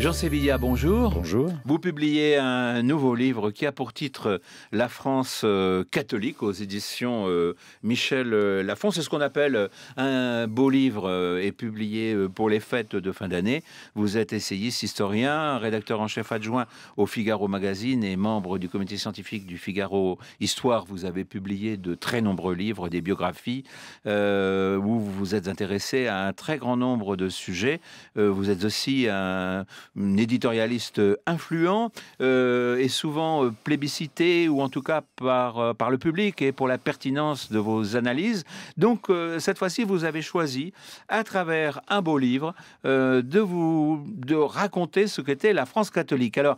Jean Sévilla, bonjour. Bonjour. Vous publiez un nouveau livre qui a pour titre La France euh, catholique aux éditions euh, Michel euh, Lafon. C'est ce qu'on appelle un beau livre et publié pour les fêtes de fin d'année. Vous êtes essayiste, historien, rédacteur en chef adjoint au Figaro Magazine et membre du comité scientifique du Figaro Histoire. Vous avez publié de très nombreux livres, des biographies où vous vous êtes intéressé à un très grand nombre de sujets. vous êtes aussi un un éditorialiste euh, influent euh, et souvent euh, plébiscité ou en tout cas par, par le public et pour la pertinence de vos analyses. Donc cette fois-ci, vous avez choisi, à travers un beau livre, de vous de raconter ce qu'était la France catholique. Alors,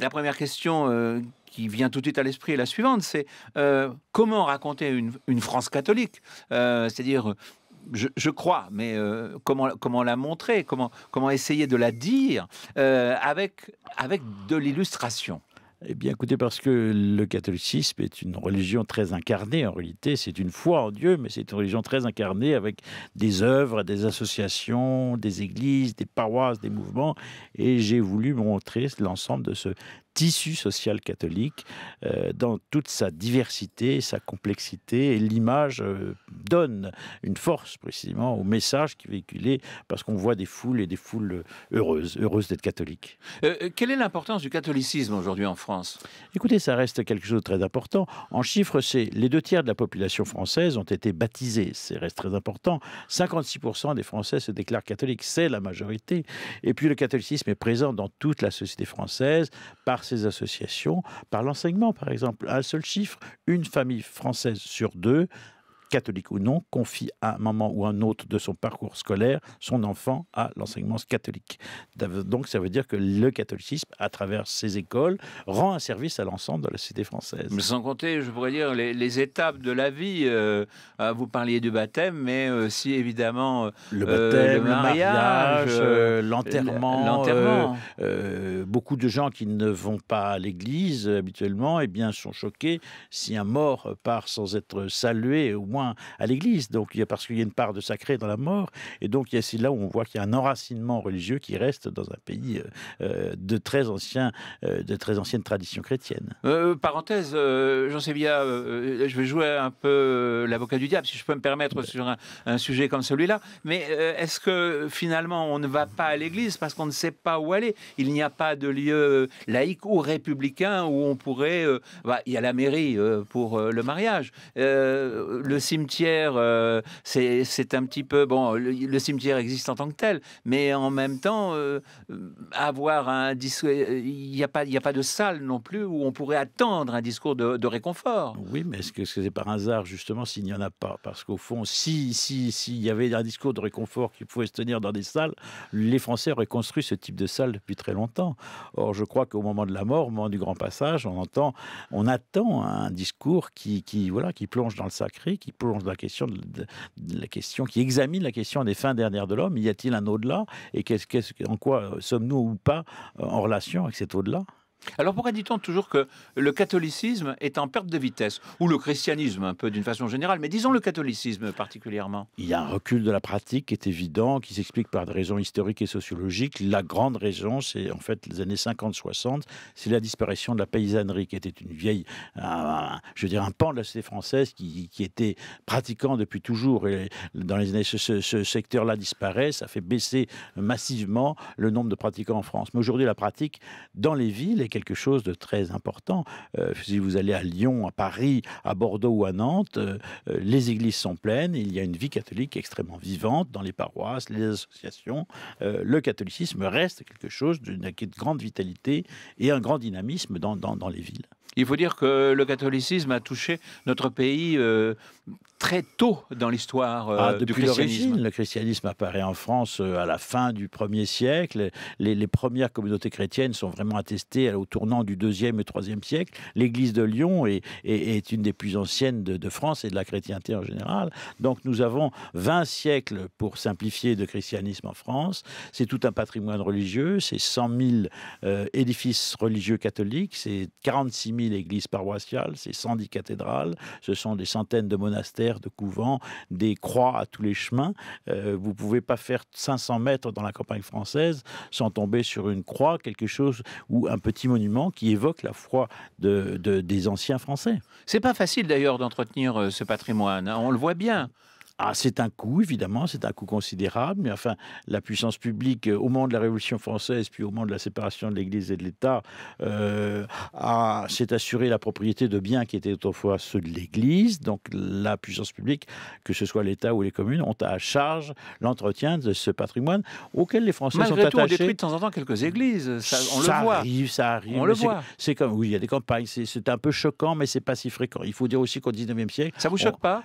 la première question qui vient tout de suite à l'esprit est la suivante, c'est comment raconter une, une France catholique C'est-à-dire je, crois, mais euh, comment, comment la montrer comment, comment essayer de la dire euh, avec, avec de l'illustration eh bien, écoutez, parce que le catholicisme est une religion très incarnée en réalité. C'est une foi en Dieu, mais c'est une religion très incarnée avec des œuvres, des associations, des églises, des paroisses, des mouvements. Et j'ai voulu montrer l'ensemble de ce tissu social catholique euh, dans toute sa diversité, sa complexité. Et l'image euh, donne une force précisément au message qui est véhiculé parce qu'on voit des foules et des foules heureuses, heureuses d'être catholiques. Euh, quelle est l'importance du catholicisme aujourd'hui en France Écoutez, ça reste quelque chose de très important. En chiffres, c'est les deux tiers de la population française ont été baptisés. C'est reste très important. 56% des Français se déclarent catholiques. C'est la majorité. Et puis le catholicisme est présent dans toute la société française par ces associations par l'enseignement, par exemple. Un seul chiffre, une famille française sur deux catholique ou non, confie à un moment ou un autre de son parcours scolaire son enfant à l'enseignement catholique. Donc ça veut dire que le catholicisme, à travers ses écoles, rend un service à l'ensemble de la cité française. Mais sans compter, je pourrais dire, les, étapes de la vie. Euh, euh, vous parliez du baptême, mais aussi euh, évidemment le mariage, l'enterrement. beaucoup de gens qui ne vont pas à l'église habituellement, eh bien, sont choqués si un mort part sans être salué, au à l'Église. Donc, il parce qu'il y a une part de sacré dans la mort. Et donc, il y a c'est là où on voit qu'il y a un enracinement religieux qui reste dans un pays euh, euh, de très anciens, euh, de très anciennes tradition chrétienne Euh, parenthèse, Jean Sévilla, je vais jouer un peu l'avocat du diable, si je peux me permettre, sur un, sujet comme celui-là. Mais est-ce que finalement, on ne va pas à l'Église parce qu'on ne sait pas où aller Il n'y a pas de lieu laïque ou républicain où on pourrait. il bah, y a la mairie pour le mariage. Euh, le cimetière, euh, c'est un petit peu... Bon, le, cimetière existe en tant que tel, mais en même temps, euh, euh, avoir un discours... Il n'y a, pas, a pas de salle non plus où on pourrait attendre un discours de, réconfort. Oui, mais est-ce que c'est par hasard, justement, s'il n'y en a pas Parce qu'au fond, si s'il y avait un discours de réconfort qui pouvait se tenir dans des salles, les Français auraient construit ce type de salle depuis très longtemps. Or, je crois qu'au moment de la mort, au moment du grand passage, on entend, on attend un discours qui, qui, voilà, qui plonge dans le sacré, qui plonge la question, de, la question qui examine la question des fins dernières de l'homme. Y a-t-il un au-delà Et qu'est-ce, en quoi euh, sommes-nous ou pas euh, en relation avec cet au-delà alors pourquoi dit-on toujours que le catholicisme est en perte de vitesse Ou le christianisme, un peu d'une façon générale, mais disons le catholicisme particulièrement. Il y a un recul de la pratique qui est évident, qui s'explique par des raisons historiques et sociologiques. La grande raison, c'est en fait les années 50-60, c'est la disparition de la paysannerie, qui était une vieille, je veux dire, un pan de la société française qui, était pratiquant depuis toujours. Et dans les années, ce, ce secteur-là disparaît, ça fait baisser massivement le nombre de pratiquants en France. Mais aujourd'hui, la pratique dans les villes quelque chose de très important. Euh, si vous allez à Lyon, à Paris, à Bordeaux ou à Nantes, euh, euh, les églises sont pleines, il y a une vie catholique extrêmement vivante dans les paroisses, les associations. le catholicisme reste quelque chose d'une grande vitalité et un grand dynamisme dans les villes. Il faut dire que le catholicisme a touché notre pays euh, très tôt dans l'histoire euh, ah, Depuis l'origine, du christianisme. Le christianisme apparaît en France euh, à la fin du 1er siècle. Les, premières communautés chrétiennes sont vraiment attestées au tournant du 2e et 3e siècle. L'église de Lyon est, est, une des plus anciennes de, de, France et de la chrétienté en général. Donc nous avons 20 siècles, pour simplifier, de christianisme en France. C'est tout un patrimoine religieux, c'est 100 000 édifices religieux catholiques, c'est 46 000 l'église paroissiale, paroissiales, c'est 110 cathédrales, ce sont des centaines de monastères, de couvents, des croix à tous les chemins. Euh, vous ne pouvez pas faire 500 mètres dans la campagne française sans tomber sur une croix, quelque chose ou un petit monument qui évoque la foi des anciens français. C'est pas facile d'ailleurs d'entretenir euh, ce patrimoine, hein. on le voit bien. Ah, c'est un coût, évidemment, c'est un coût considérable, mais enfin, la puissance publique, euh, au moment de la Révolution française, puis au moment de la séparation de l'Église et de l'État, euh, s'est assurée la propriété de biens qui étaient autrefois ceux de l'Église. Donc, la puissance publique, que ce soit l'État ou les communes, ont à charge l'entretien de ce patrimoine auquel les Français Malgré sont tout, attachés. On détruit de temps en temps quelques églises, ça, Arrive, ça arrive, on le voit. C'est comme, oui, il y a des campagnes, c'est un peu choquant, mais c'est pas si fréquent. Il faut dire aussi qu'au 19e siècle. Ça vous choque pas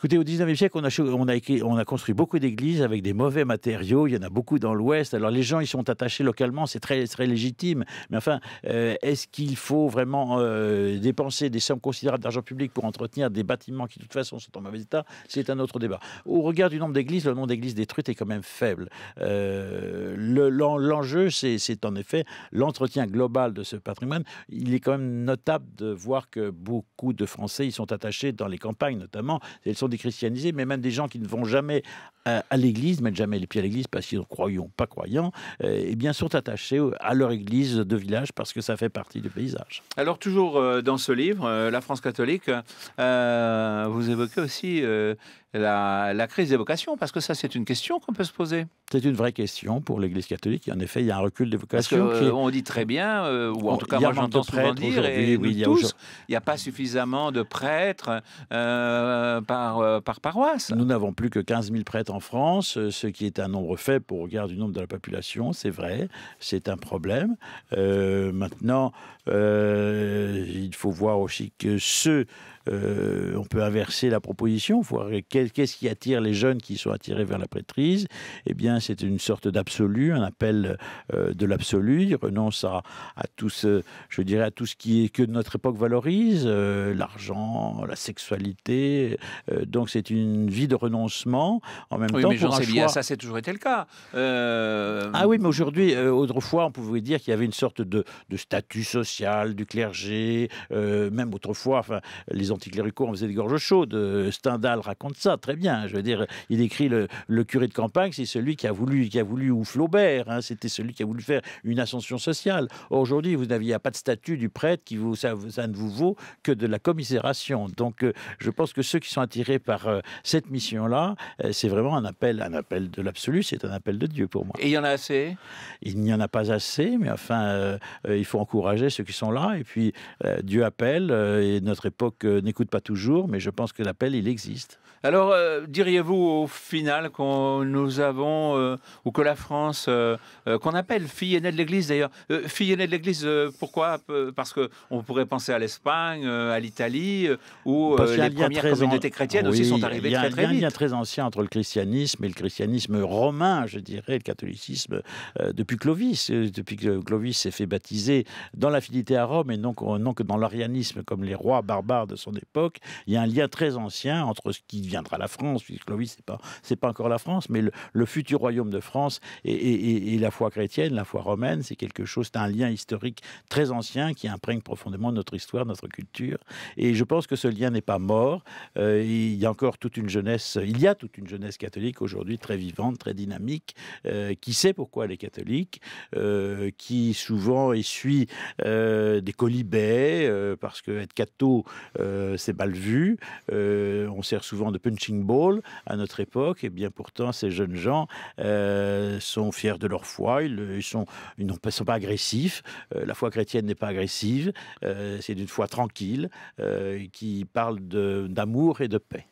Écoutez, au 19e siècle, on a, on a, on a construit beaucoup d'églises avec des mauvais matériaux. Il y en a beaucoup dans l'Ouest. Alors, les gens, ils sont attachés localement. C'est très, très légitime. Mais enfin, euh, est-ce qu'il faut vraiment euh, dépenser des sommes considérables d'argent public pour entretenir des bâtiments qui, de toute façon, sont en mauvais état C'est un autre débat. Au regard du nombre d'églises, le nombre d'églises détruites est quand même faible. Euh, l'enjeu, c'est en effet l'entretien global de ce patrimoine. Il est quand même notable de voir que beaucoup de Français y sont attachés dans les campagnes, notamment. Elles christianisés, mais même des gens qui ne vont jamais à, l'église, mettent jamais les pieds à l'église parce qu'ils ne pas croyants, et euh, eh bien sont attachés à leur église de village parce que ça fait partie du paysage. Alors toujours euh, dans ce livre, euh, La France catholique, vous évoquez aussi la, crise des vocations Parce que ça, c'est une question qu'on peut se poser. C'est une vraie question pour l'Église catholique. En effet, il y a un recul des vocations. Parce euh, On dit très bien, euh, ou en tout cas, moi j'entends souvent dire, et il a il n'y a pas suffisamment de prêtres euh, par, par paroisse. Nous n'avons plus que 15 000 prêtres en France, ce qui est un nombre faible pour regard du nombre de la population, c'est vrai, c'est un problème. maintenant, il faut voir aussi que ceux euh, on peut inverser la proposition. Qu'est-ce qui attire les jeunes qui sont attirés vers la prêtrise Eh bien, c'est une sorte d'absolu, un appel euh, de l'absolu. Il renonce à, tout ce, je dirais, à tout ce qui est que notre époque valorise, euh, l'argent, la sexualité. donc, c'est une vie de renoncement. En même temps, pour un ça, c'est toujours été le cas. Ah oui, mais aujourd'hui, autrefois, on pouvait dire qu'il y avait une sorte de, de statut social du clergé, même autrefois, enfin, les anticléricaux on faisait des gorges chaudes. Euh, Stendhal raconte ça très bien. Je veux dire, il écrit le, curé de campagne, c'est celui qui a voulu, qui a voulu ou Flaubert, hein. c'était celui qui a voulu faire une ascension sociale. Aujourd'hui, vous n'aviez pas de statut du prêtre qui vous ça, ne vous vaut que de la commisération. Donc, euh, je pense que ceux qui sont attirés par euh, cette mission-là, c'est vraiment un appel, un appel de l'absolu, c'est un appel de Dieu pour moi. Et il y en a assez Il n'y en a pas assez, mais enfin, il faut encourager ceux qui sont là. Et puis, Dieu appelle et notre époque on n'écoute pas toujours, mais je pense que l'appel, il existe. Alors, euh, diriez-vous au final qu'on nous avons, euh, ou que la France, euh, qu'on appelle fille aînée de l'Église d'ailleurs, fille aînée de l'Église, pourquoi Parce qu'on pourrait penser à l'Espagne, à l'Italie, où les premières communautés chrétiennes aussi sont arrivées très très vite. Il y a un lien très ancien entre le christianisme et le christianisme romain, je dirais, le catholicisme, depuis Clovis, depuis que Clovis s'est fait baptiser dans l'affinité à Rome et non, non que dans l'arianisme comme les rois barbares de son époque, il y a un lien très ancien entre ce qui vient viendra la France, puisque oui, c'est pas c'est pas encore la France, mais le, futur royaume de France et, la foi chrétienne, la foi romaine, c'est quelque chose, c'est un lien historique très ancien qui imprègne profondément notre histoire, notre culture. Et je pense que ce lien n'est pas mort. Euh, il y a encore toute une jeunesse, il y a toute une jeunesse catholique aujourd'hui très vivante, très dynamique, euh, qui sait pourquoi elle est catholique, euh, qui souvent essuie des colibets parce que être catho, c'est mal vu. on sert souvent de punching ball à notre époque, et bien pourtant ces jeunes gens euh, sont fiers de leur foi, ils, sont, ils ne sont pas agressifs, euh, la foi chrétienne n'est pas agressive, euh, c'est une foi tranquille qui parle d'amour et de paix.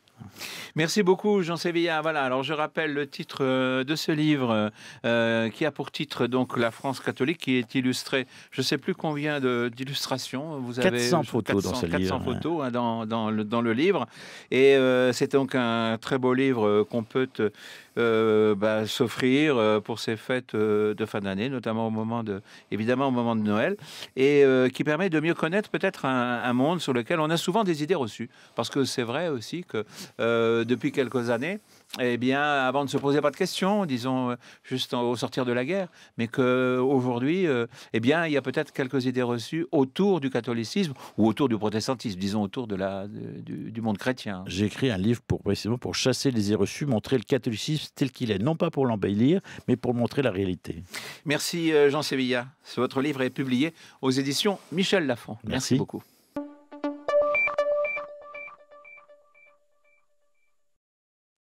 Merci beaucoup, Jean Sévilla. Voilà, alors je rappelle le titre euh, de ce livre euh, euh, qui a pour titre donc La France catholique, qui est illustré, je ne sais plus combien d'illustrations vous avez. 400 photos dans ce 400 photos hein, dans, le, dans, le, livre. Et c'est donc un très beau livre qu'on peut bah, s'offrir pour ces fêtes de fin d'année, notamment au moment de, évidemment au moment de Noël, et qui permet de mieux connaître peut-être un, un monde sur lequel on a souvent des idées reçues. Parce que c'est vrai aussi que euh, depuis quelques années, eh bien, avant ne se poser pas de questions, disons, euh, juste au sortir de la guerre, mais qu'aujourd'hui, aujourd'hui, euh, eh bien, il y a peut-être quelques idées reçues autour du catholicisme ou autour du protestantisme, disons, autour de la, du, monde chrétien. J'ai écrit un livre pour, précisément pour chasser les idées reçues, montrer le catholicisme tel qu'il est, non pas pour l'embellir, mais pour montrer la réalité. Merci Jean Sévilla. Votre livre est publié aux éditions Michel Lafon. Merci beaucoup.